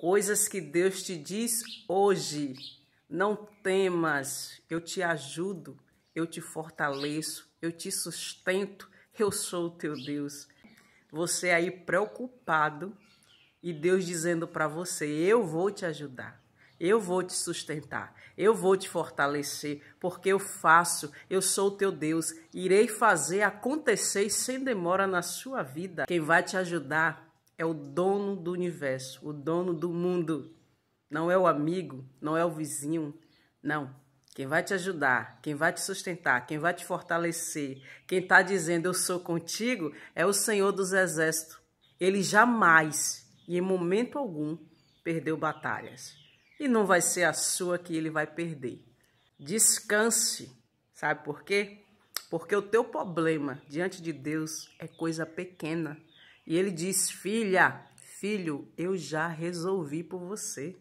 coisas que Deus te diz hoje. Não temas, eu te ajudo, eu te fortaleço, eu te sustento, eu sou o teu Deus. Você aí preocupado e Deus dizendo para você: Eu vou te ajudar, eu vou te sustentar, eu vou te fortalecer, porque eu faço, eu sou o teu Deus, irei fazer acontecer sem demora na sua vida. Quem vai te ajudar é o dono do universo, o dono do mundo. Não é o amigo, não é o vizinho, não. Quem vai te ajudar, quem vai te sustentar, quem vai te fortalecer, quem está dizendo eu sou contigo, é o Senhor dos Exércitos. Ele jamais, e em momento algum, perdeu batalhas. E não vai ser a sua que ele vai perder. Descanse. Sabe por quê? Porque o teu problema diante de Deus é coisa pequena. E ele diz: Filha, filho, eu já resolvi por você.